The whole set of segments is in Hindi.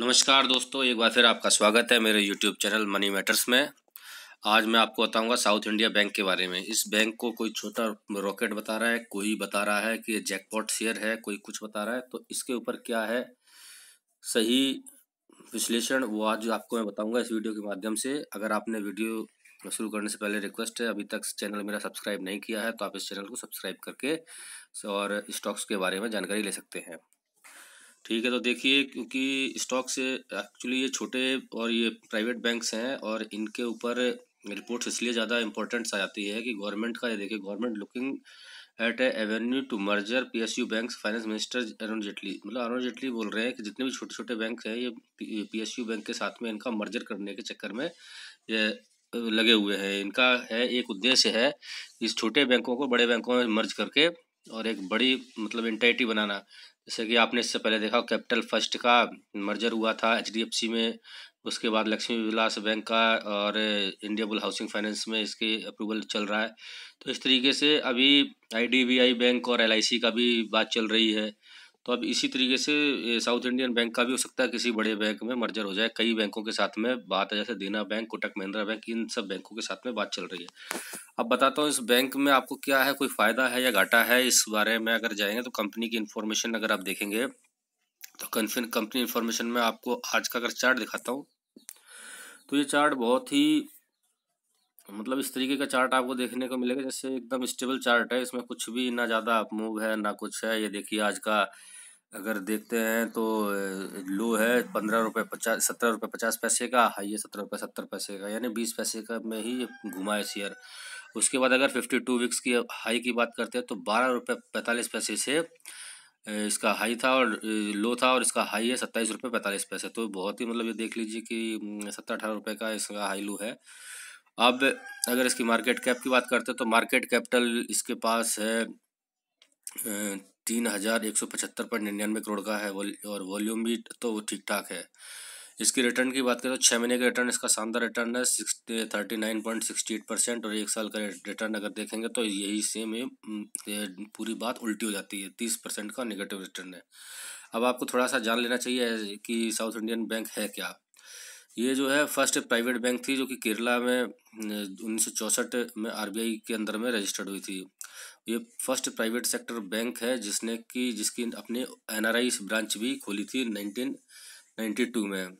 नमस्कार दोस्तों एक बार फिर आपका स्वागत है मेरे यूट्यूब चैनल मनी मैटर्स में आज मैं आपको बताऊंगा साउथ इंडिया बैंक के बारे में इस बैंक को कोई छोटा रॉकेट बता रहा है कोई बता रहा है कि जैकपॉट शेयर है कोई कुछ बता रहा है तो इसके ऊपर क्या है सही विश्लेषण वो आज आपको मैं बताऊँगा इस वीडियो के माध्यम से अगर आपने वीडियो शुरू करने से पहले रिक्वेस्ट है अभी तक चैनल मेरा सब्सक्राइब नहीं किया है तो आप इस चैनल को सब्सक्राइब करके और स्टॉक्स के बारे में जानकारी ले सकते हैं ठीक है तो देखिए क्योंकि स्टॉक से एक्चुअली ये छोटे और ये प्राइवेट बैंक्स हैं और इनके ऊपर रिपोर्ट्स इसलिए ज़्यादा इम्पोर्टेंट्स आ जाती है कि गवर्नमेंट का ये देखिए government looking at avenue to merger P S U bank finance minister Arun Jaitley मतलब अरुण जेटली बोल रहे हैं कि जितने भी छोटे छोटे बैंक हैं ये पी एस यू बैंक के साथ में इनका मर्जर करने के चक्कर में ये लगे हुए हैं इनका है एक उद्देश्य है इस छोटे बैंकों को बड़े बैंकों में मर्ज करके और एक बड़ी मतलब इंटाइटी बनाना जैसे कि आपने इससे पहले देखा कैपिटल फर्स्ट का मर्जर हुआ था एच में उसके बाद लक्ष्मी विलास बैंक का और इंडिया बुल हाउसिंग फाइनेंस में इसके अप्रूवल चल रहा है तो इस तरीके से अभी आई बैंक और एल का भी बात चल रही है तो अब इसी तरीके से साउथ इंडियन बैंक का भी हो सकता है किसी बड़े बैंक में मर्जर हो जाए कई बैंकों के साथ में बात है जैसे देना बैंक कोटक महिंद्रा बैंक इन सब बैंकों के साथ में बात चल रही है अब बताता हूँ इस बैंक में आपको क्या है कोई फ़ायदा है या घाटा है इस बारे में अगर जाएंगे तो कंपनी की इन्फॉर्मेशन अगर आप देखेंगे तो कंपनी इन्फॉर्मेशन में आपको आज का अगर चार्ट दिखाता हूँ तो ये चार्ट बहुत ही मतलब इस तरीके का चार्ट आपको देखने को मिलेगा जैसे एकदम स्टेबल चार्ट है इसमें कुछ भी ना ज़्यादा मूव है ना कुछ है ये देखिए आज का अगर देखते हैं तो लो है पंद्रह रुपये पचास सत्रह रुपये पचास पैसे का हाई है सत्रह रुपये सत्तर पैसे का यानी बीस पैसे का में ही घुमा है शेयर उसके बाद अगर फिफ्टी टू वीक्स की हाई की बात करते हैं तो बारह रुपये पैंतालीस पैसे से इसका हाई था और लो था और इसका हाई है सत्ताईस रुपये पैंतालीस पैसे तो बहुत ही मतलब ये देख लीजिए कि सत्तर अठारह रुपये का इसका हाई लो है अब अगर इसकी मार्केट कैप की बात करते हैं तो मार्केट कैपिटल इसके पास है तीन हज़ार एक सौ पचहत्तर पॉइंट निन्यानवे करोड़ का है और वॉल्यूम भी तो ठीक ठाक है इसकी रिटर्न की बात करें तो छः महीने का रिटर्न इसका शानदार रिटर्न है thirty nine point sixty eight percent और एक साल का रिटर्न अगर देखेंगे तो यही सेम ही पूरी बात उल्टी हो जाती है तीस परसेंट का निगेटिव रिटर्न है अब आपको थोड़ा सा जान लेना चाहिए कि साउथ इंडियन बैंक है क्या ये जो है फर्स्ट प्राइवेट बैंक थी जो कि केरला में उन्नीस में आई के अंदर में रजिस्टर्ड हुई थी ये फर्स्ट प्राइवेट सेक्टर बैंक है जिसने कि जिसकी अपने एन ब्रांच भी खोली थी नाइनटीन नाइन्टी टू में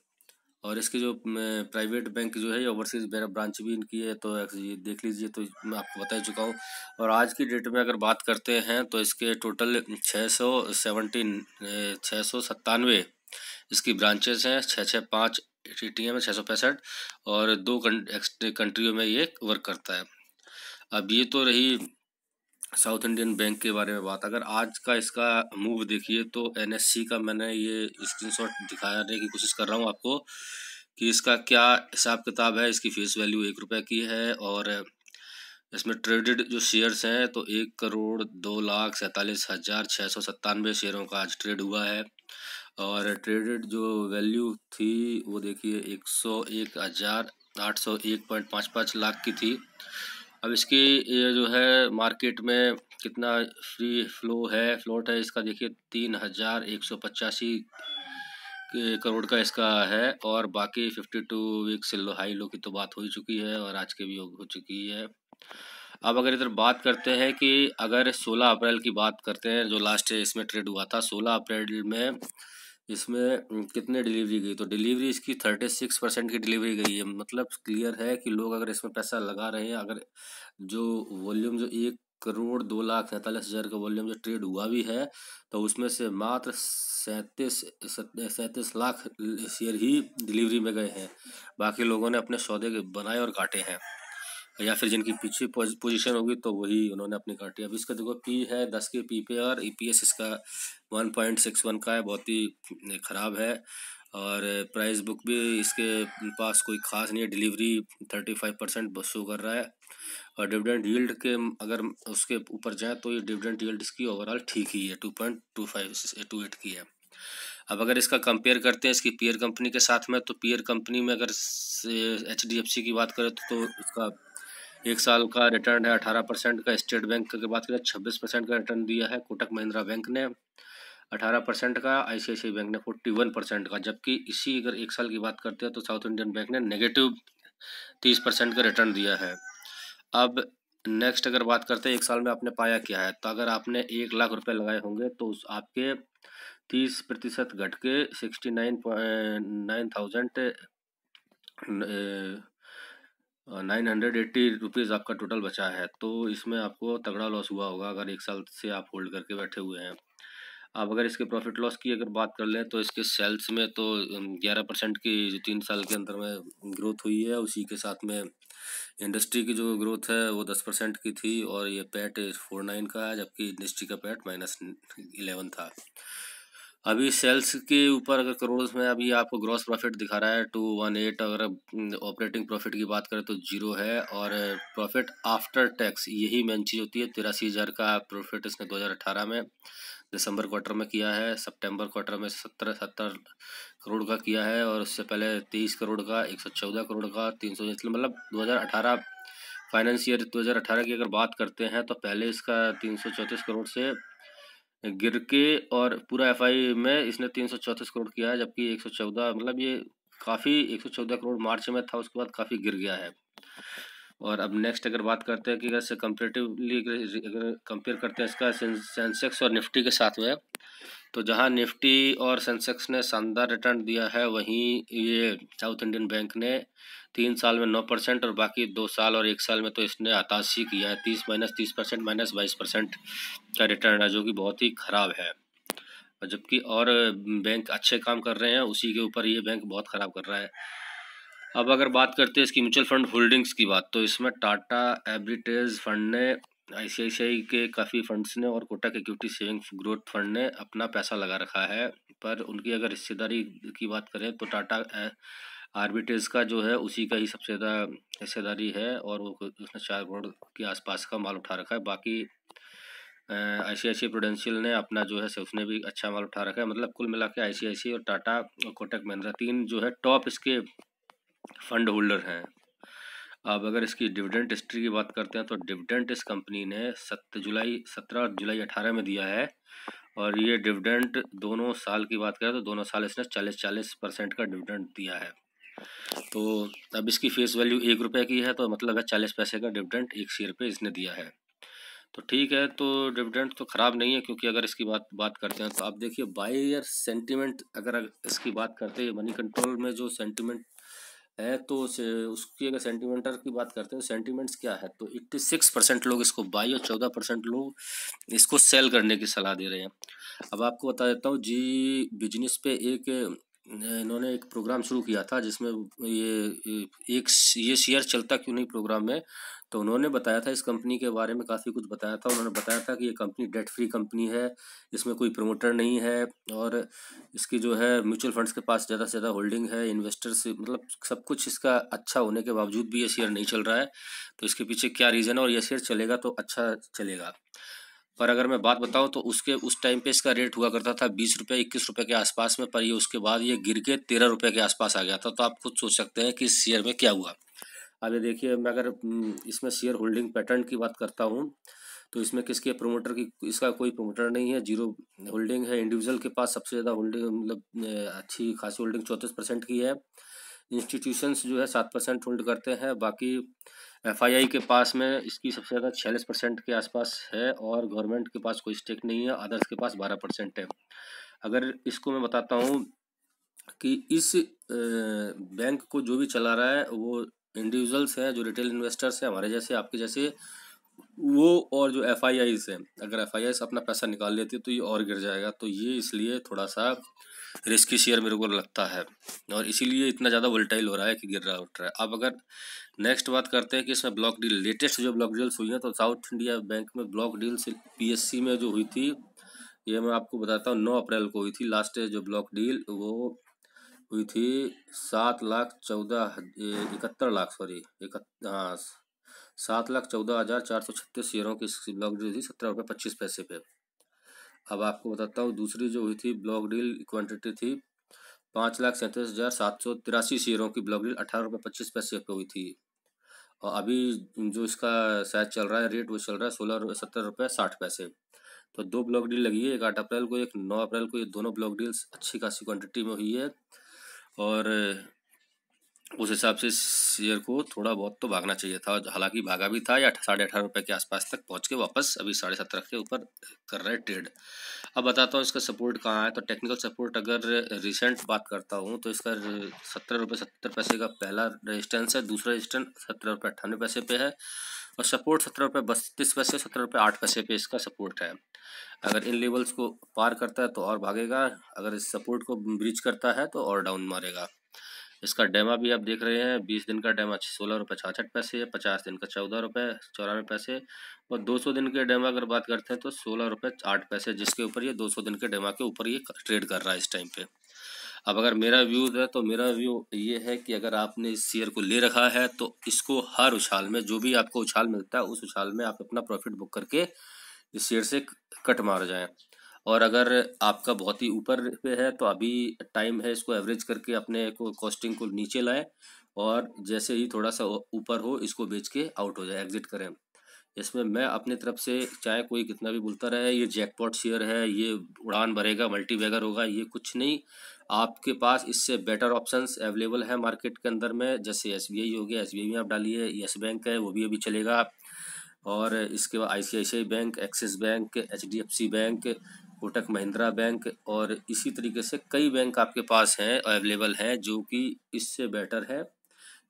और इसके जो प्राइवेट बैंक जो है ओवरसीज मेरा ब्रांच भी इनकी है तो ये देख लीजिए तो मैं आपको बता चुका हूँ और आज की डेट में अगर बात करते हैं तो इसके टोटल छः सौ सेवनटीन छः सौ सत्तानवे इसकी ब्रांचेस हैं छः छः पाँच ए टी एम छः सौ पैंसठ और दो कंट्रियों में ये वर्क करता है अब ये तो रही साउथ इंडियन बैंक के बारे में बात अगर आज का इसका मूव देखिए तो एनएससी का मैंने ये स्क्रीनशॉट दिखाने की कोशिश कर रहा हूँ आपको कि इसका क्या हिसाब किताब है इसकी फेस वैल्यू एक रुपये की है और इसमें ट्रेडेड जो शेयर्स हैं तो एक करोड़ दो लाख सैंतालीस हज़ार छः सौ सत्तानवे शेयरों का आज ट्रेड हुआ है और ट्रेडेड जो वैल्यू थी वो देखिए एक सौ एक हज़ार आठ सौ एक पॉइंट पाँच पाँच लाख की थी अब इसकी ये जो है मार्केट में कितना फ्री फ्लो है फ्लोट है इसका देखिए तीन हज़ार एक सौ पचासी करोड़ का इसका है और बाकी fifty two weeks low high low की तो बात हो ही चुकी है और आज के भी हो चुकी है अब अगर इधर बात करते हैं कि अगर सोलह अप्रैल की बात करते हैं जो लास्ट इसमें ट्रेड हुआ था सोलह अप्रैल में इसमें कितने डिलीवरी गई तो डिलीवरी इसकी थर्टी सिक्स परसेंट की डिलीवरी गई है मतलब क्लियर है कि लोग अगर इसमें पैसा लगा रहे हैं अगर जो वॉल्यूम जो एक करोड़ दो लाख सैंतालीस हज़ार का वॉल्यूम जो ट्रेड हुआ भी है तो उसमें से मात्र सैंतीस सैंतीस लाख शेयर ही डिलीवरी में गए हैं बाकी लोगों ने अपने सौदे बनाए और काटे हैं या फिर जिनकी पीछे पोजीशन होगी तो वही उन्होंने अपनी काटी अब इसका देखो पी है दस के पी पे और ई पी एस इसका वन पॉइंट सिक्स वन का है बहुत ही ख़राब है और प्राइस बुक भी इसके पास कोई ख़ास नहीं है डिलीवरी थर्टी फाइव परसेंट बस शो कर रहा है और डिविडेंट यील्ड के अगर उसके ऊपर जाए तो ये डिविडेंट यील्ड इसकी ओवरऑल ठीक ही है two point two five two eight की है अब अगर इसका कंपेयर करते हैं इसकी पीयर कंपनी के साथ में तो पीयर कंपनी में अगर एच डी एफ सी की बात करें तो, तो इसका एक साल का रिटर्न है अठारह परसेंट का स्टेट बैंक के बात करें छब्बीस परसेंट का रिटर्न दिया है कोटक महिंद्रा बैंक ने अठारह परसेंट का आईसीआईसीआई बैंक ने फोर्टी वन परसेंट का जबकि इसी अगर एक साल की बात करते हैं तो साउथ इंडियन बैंक ने नेगेटिव तीस परसेंट का रिटर्न दिया है अब नेक्स्ट अगर बात करते हैं एक साल में आपने पाया क्या है तो अगर आपने एक लाख रुपये लगाए होंगे तो उस आपके तीस प्रतिशत घट के sixty nine nine thousand nine hundred eighty rupees आपका टोटल बचा है तो इसमें आपको तगड़ा लॉस हुआ होगा अगर एक साल से आप होल्ड करके बैठे हुए हैं आप अगर इसके प्रॉफिट लॉस की अगर बात कर लें तो इसके सेल्स में तो ग्यारह परसेंट की जो तीन साल के अंदर में ग्रोथ हुई है उसी के साथ में इंडस्ट्री की जो ग्रोथ है वो दस परसेंट की थी और ये पैट फोर नाइन का है जबकि इंडस्ट्री का पैट माइनस इलेवन था अभी सेल्स के ऊपर अगर करोड़ में अभी आपको ग्रॉस प्रॉफिट दिखा रहा है टू वन एट अगर ऑपरेटिंग प्रॉफिट की बात करें तो जीरो है और प्रॉफिट आफ्टर टैक्स यही मेन चीज़ होती है तिरासी हज़ार का प्रॉफिट इसने 2018 में दिसंबर क्वार्टर में किया है सितंबर क्वार्टर में सत्तर सत्तर करोड़ का किया है और उससे पहले तेईस करोड़ का एक सौ चौदह करोड़ का तीन सौ मतलब दो हज़ार अठारह फाइनेंस ईयर दो हज़ार अठारह की अगर बात करते हैं तो पहले इसका तीन सौ चौंतीस करोड़ से गिर के और पूरा एफआई में इसने तीन सौ चौंतीस करोड़ किया है जबकि एक सौ चौदह मतलब ये काफ़ी एक सौ चौदह करोड़ मार्च में था उसके बाद काफ़ी गिर गया है और अब नेक्स्ट अगर बात करते हैं कि अगर से कंपेरेटिवली अगर कंपेयर करते हैं इसका सेंसेक्स और निफ्टी के साथ में तो जहां निफ्टी और सेंसेक्स ने शानदार रिटर्न दिया है वहीं ये साउथ इंडियन बैंक ने तीन साल में नौ परसेंट और बाकी दो साल और एक साल में तो इसने हताशी किया है तीस माइनस तीस परसेंट माइनस बाईस परसेंट का रिटर्न है जो कि बहुत ही ख़राब है जबकि और बैंक अच्छे काम कर रहे हैं उसी के ऊपर ये बैंक बहुत ख़राब कर रहा है अब अगर बात करते हैं इसकी म्यूचुअल फंड होल्डिंग्स की बात तो इसमें टाटा एब्रिटेज फंड ने आईसीआईसीआई के काफ़ी फंड्स ने और Kotak equity savings growth fund ने अपना पैसा लगा रखा है पर उनकी अगर हिस्सेदारी की बात करें तो टाटा आर्बिट्रेज का जो है उसी का ही सबसे ज़्यादा हिस्सेदारी है और वो उसने चार करोड़ के आसपास का माल उठा रखा है बाकी आई सी प्रोडेंशियल ने अपना जो है उसने भी अच्छा माल उठा रखा है मतलब कुल मिला के आई और टाटा और कोटक महिंद्रा तीन जो है टॉप इसके फंड होल्डर हैं अब अगर इसकी डिविडेंट हिस्ट्री की बात करते हैं तो डिविडेंट इस कंपनी ने सत्त जुलाई सत्रह जुलाई अठारह में दिया है और ये डिविडेंट दोनों साल की बात करें तो दोनों साल इसने चालीस चालीस परसेंट का डिविडेंट दिया है तो अब इसकी फेस वैल्यू एक रुपये की है तो मतलब है चालीस पैसे का डिविडेंट एक शेयर पे इसने दिया है तो ठीक है तो डिविडेंट तो ख़राब नहीं है क्योंकि अगर इसकी बात बात करते हैं तो आप देखिए बायर सेंटीमेंट अगर इसकी बात करते हैं मनी कंट्रोल में जो सेंटीमेंट है तो उसकी अगर सेंटीमेंटर की बात करते हैं सेंटीमेंट्स तो क्या है तो एट्टी सिक्स परसेंट लोग इसको बाई और चौदह परसेंट लोग इसको सेल करने की सलाह दे रहे हैं अब आपको बता देता हूँ जी बिजनेस पे एक इन्होंने एक प्रोग्राम शुरू किया था जिसमें ये एक ये शेयर चलता क्यों नहीं प्रोग्राम में तो उन्होंने बताया था इस कंपनी के बारे में काफ़ी कुछ बताया था उन्होंने बताया था कि ये कंपनी डेट फ्री कंपनी है इसमें कोई प्रमोटर नहीं है और इसकी जो है म्यूचुअल फंड्स के पास ज़्यादा से ज़्यादा होल्डिंग है इन्वेस्टर्स मतलब सब कुछ इसका अच्छा होने के बावजूद भी ये शेयर नहीं चल रहा है तो इसके पीछे क्या रीज़न है और ये शेयर चलेगा तो अच्छा चलेगा पर अगर मैं बात बताऊं तो उसके उस टाइम पे इसका रेट हुआ करता था बीस रुपये इक्कीस रुपये के आसपास में पर ये उसके बाद ये गिर के तेरह रुपये के आसपास आ गया था तो आप खुद सोच सकते हैं कि इस शेयर में क्या हुआ अब ये देखिए मैं अगर हम्म, इसमें शेयर होल्डिंग पैटर्न की बात करता हूँ तो इसमें किसके प्रोमोटर की इसका कोई प्रोमोटर नहीं है जीरो होल्डिंग है इंडिविजुअल के पास सबसे ज़्यादा होल्डिंग मतलब अच्छी खासी होल्डिंग चौंतीस परसेंट की है इंस्टीट्यूशंस जो है सात परसेंट होल्ड करते हैं बाकी एफ के पास में इसकी सबसे ज़्यादा छियालीस परसेंट के आसपास है और गवर्नमेंट के पास कोई स्टेक नहीं है अदर्स के पास बारह परसेंट है अगर इसको मैं बताता हूँ कि इस बैंक को जो भी चला रहा है वो इंडिविजुअल्स हैं जो रिटेल इन्वेस्टर्स हैं हमारे जैसे आपके जैसे वो और जो एफ आई हैं अगर एफ आई अपना पैसा निकाल लेती है तो ये और गिर जाएगा तो ये इसलिए थोड़ा सा रिस्की शेयर मेरे को लगता है और इसीलिए इतना ज़्यादा वोल्टाइल हो रहा है कि गिर रहा उठ रहा है अब अगर नेक्स्ट बात करते हैं कि इसमें ब्लॉक डील लेटेस्ट जो ब्लॉक डील्स हुई हैं तो साउथ इंडिया बैंक में ब्लॉक डील पीएससी में जो हुई थी ये मैं आपको बताता हूँ नौ अप्रैल को हुई थी लास्ट जो ब्लॉक डील वो हुई थी सात लाख चौदह इकहत्तर लाख सॉरी हाँ सात लाख चौदह हज़ार चार सौ छत्तीस शेयरों की ब्लॉक डील थी सत्रह रुपये पच्चीस पैसे पे अब आपको बताता हूँ दूसरी जो हुई थी ब्लॉक डील क्वांटिटी थी पाँच लाख सैंतीस हज़ार सात सौ तिरासी शेयरों की ब्लॉक डील अठारह रुपये पच्चीस पैसे पे हुई थी और अभी जो इसका शायद चल रहा है रेट वो चल रहा है सोलह सत्तर रुपये साठ पैसे तो दो ब्लॉक डील लगी है एक आठ अप्रैल को एक नौ अप्रैल को ये दोनों ब्लॉक डील्स अच्छी खासी क्वान्टिटी में हुई है और उस हिसाब से शेयर को थोड़ा बहुत तो भागना चाहिए था हालांकि भागा भी था या साढ़े अठारह रुपये के आसपास तक पहुंच के वापस अभी साढ़े सत्रह के ऊपर कर रहे ट्रेड अब बताता हूँ इसका सपोर्ट कहाँ है तो टेक्निकल सपोर्ट अगर रिसेंट बात करता हूँ तो इसका सत्रह रुपये सत्तर पैसे का पहला रजिस्टेंस है दूसरा रजिस्टेंस सत्रह रुपये अट्ठानवे पैसे पे है और सपोर्ट सत्रह रुपये बत्तीस पैसे सत्रह रुपये आठ पैसे पे इसका सपोर्ट है अगर इन लेवल्स को पार करता है तो और भागेगा अगर इस सपोर्ट को ब्रीच करता है तो और डाउन मारेगा इसका डेमा भी आप देख रहे हैं बीस दिन का डेमा सोलह रुपये छाछठ पैसे है पचास दिन का चौदह रुपये चौरानवे पैसे और दो सौ दिन के डेमा अगर बात करते हैं तो सोलह रुपये आठ पैसे जिसके ऊपर ये दो सौ दिन के डेमा के ऊपर ये ट्रेड कर रहा है इस टाइम पे अब अगर मेरा व्यूज है तो मेरा व्यू ये है कि अगर आपने इस शेयर को ले रखा है तो इसको हर उछाल में जो भी आपको उछाल मिलता है उस उछाल में आप अपना प्रॉफिट बुक करके इस शेयर से कट मार जाएं और अगर आपका बहुत ही ऊपर पे है तो अभी टाइम है इसको एवरेज करके अपने को कॉस्टिंग को नीचे लाएं और जैसे ही थोड़ा सा ऊपर हो इसको बेच के आउट हो जाए एग्जिट करें इसमें मैं अपने तरफ से चाहे कोई कितना भी बोलता रहे ये जैकपॉट शेयर है ये उड़ान भरेगा मल्टी होगा ये कुछ नहीं आपके पास इससे बेटर ऑप्शंस अवेलेबल है मार्केट के अंदर में जैसे एस हो गया एस में आप डालिए येस बैंक है वो भी अभी चलेगा और इसके बाद I bank Axis bank H bank Kotak Mahindra bank और इसी तरीके से कई बैंक आपके पास हैं अवेलेबल हैं जो कि इससे बेटर है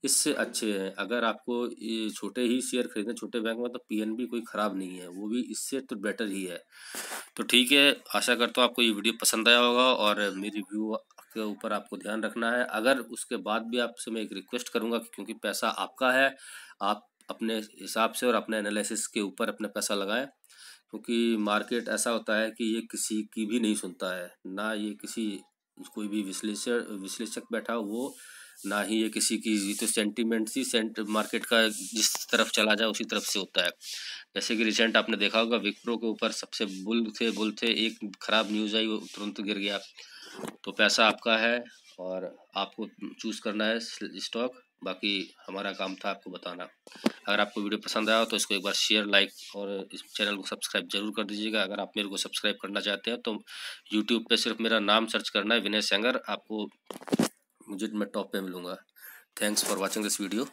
इससे अच्छे हैं अगर आपको ये छोटे ही शेयर खरीदने छोटे बैंक में तो पीएनबी कोई ख़राब नहीं है वो भी इससे तो बेटर ही है तो ठीक है आशा करता हूँ आपको ये वीडियो पसंद आया होगा और मेरी रिव्यू के ऊपर आपको ध्यान रखना है अगर उसके बाद भी आपसे मैं एक रिक्वेस्ट करूँगा क्योंकि पैसा आपका है आप अपने हिसाब से और अपने एनालिसिस के ऊपर अपना पैसा लगाएं क्योंकि मार्केट ऐसा होता है कि ये किसी की भी नहीं सुनता है ना ये किसी कोई भी विश्लेषण विश्लेषक बैठा वो ना ही ये किसी की ये तो सेंटिमेंट ही सेंट मार्केट का जिस तरफ चला जाए उसी तरफ से होता है जैसे कि रिसेंट आपने देखा होगा विक्रो के ऊपर सबसे बुल थे बुल थे एक ख़राब न्यूज़ आई वो तुरंत गिर गया तो पैसा आपका है और आपको चूज़ करना है स्टॉक बाकी हमारा काम था आपको बताना अगर आपको वीडियो पसंद आया हो तो इसको एक बार शेयर लाइक और इस चैनल को सब्सक्राइब जरूर कर दीजिएगा अगर आप मेरे को सब्सक्राइब करना चाहते हैं तो यूट्यूब पे सिर्फ मेरा नाम सर्च करना है विनय सेंगर आपको मुझे मैं टॉप पे मिलूँगा thanks for watching this video